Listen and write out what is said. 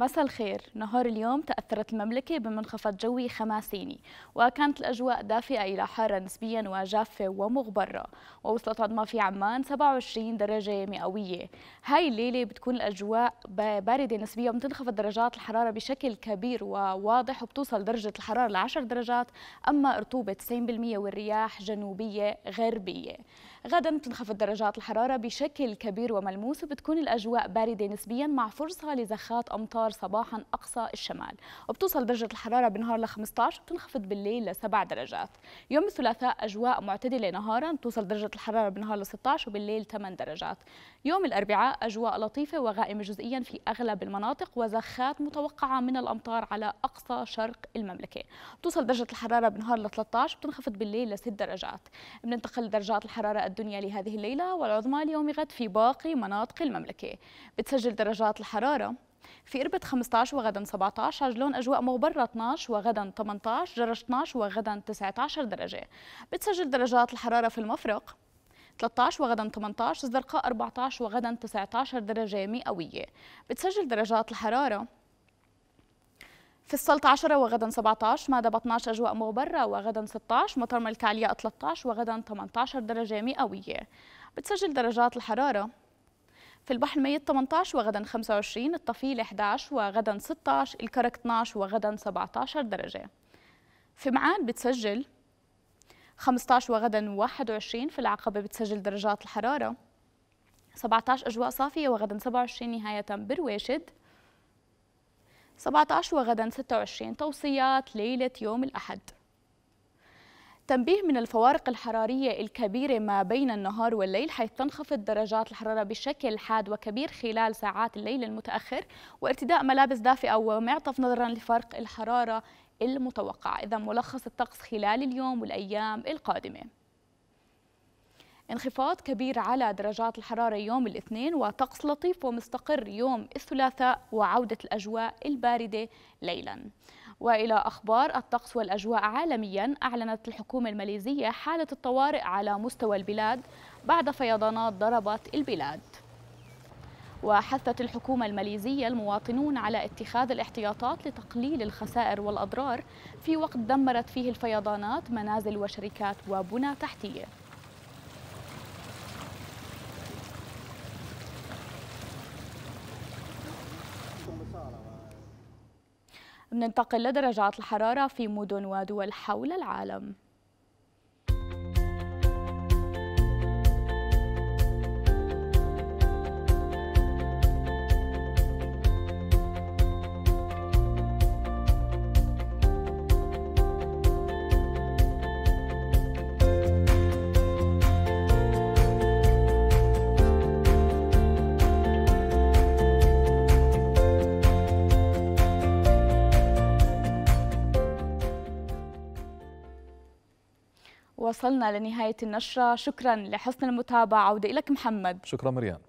مساء الخير نهار اليوم تأثرت المملكة بمنخفض جوي خماسيني وكانت الأجواء دافئة إلى حارة نسبيا وجافة ومغبرة ووصلت عظمى في عمان 27 درجة مئوية هاي الليلة بتكون الأجواء باردة نسبيا وبتنخفض درجات الحرارة بشكل كبير وواضح وبتوصل درجة الحرارة لعشر درجات أما رطوبة 90% والرياح جنوبية غربية غدا بتنخفض درجات الحرارة بشكل كبير وملموس وبتكون الأجواء باردة نسبيا مع فرصة لزخات أمطار الأمطار صباحا أقصى الشمال وبتوصل درجة الحرارة بنهار ل 15 بتنخفض بالليل ل 7 درجات يوم الثلاثاء أجواء معتدلة نهارا توصل درجة الحرارة بنهار ل 16 وبالليل 8 درجات يوم الأربعاء أجواء لطيفة وغائمة جزئيا في أغلب المناطق وزخات متوقعة من الأمطار على أقصى شرق المملكة توصل درجة الحرارة بنهار ل 13 بتنخفض بالليل ل 6 درجات بننتقل درجات الحرارة الدنيا لهذه الليلة والعظمى اليوم غد في باقي مناطق المملكة بتسجل درجات الحرارة في إربد 15 وغدا 17 عجلون أجواء مغبرة 12 وغدا 18 جرش 12 وغدا 19 درجة بتسجل درجات الحرارة في المفرق 13 وغدا 18 الزرقاء 14 وغدا 19 درجة مئوية بتسجل درجات الحرارة في السلطة 10 وغدا 17 مادبة 12 أجواء مغبرة وغدا 16 مطر ملكة 13 وغدا 18 درجة مئوية بتسجل درجات الحرارة في البحر الميت 18 وغدا 25 الطفيل 11 وغدا 16 الكرك 12 وغدا 17 درجة في معان بتسجل 15 وغدا 21 في العقبة بتسجل درجات الحرارة 17 أجواء صافية وغدا 27 نهاية برويشد 17 وغدا 26 توصيات ليلة يوم الأحد تنبيه من الفوارق الحرارية الكبيرة ما بين النهار والليل حيث تنخفض درجات الحرارة بشكل حاد وكبير خلال ساعات الليل المتأخر وارتداء ملابس دافئة ومعطف نظرا لفرق الحرارة المتوقع إذا ملخص الطقس خلال اليوم والأيام القادمة انخفاض كبير على درجات الحرارة يوم الاثنين وطقس لطيف ومستقر يوم الثلاثاء وعودة الأجواء الباردة ليلاً والى اخبار الطقس والاجواء عالميا اعلنت الحكومه الماليزيه حاله الطوارئ على مستوى البلاد بعد فيضانات ضربت البلاد وحثت الحكومة الماليزية المواطنون على اتخاذ الاحتياطات لتقليل الخسائر والأضرار في وقت دمرت فيه الفيضانات منازل وشركات وبنى تحتية ننتقل لدرجات الحرارة في مدن ودول حول العالم وصلنا لنهاية النشرة شكرا لحسن المتابعة عودة إليك محمد شكرا مريان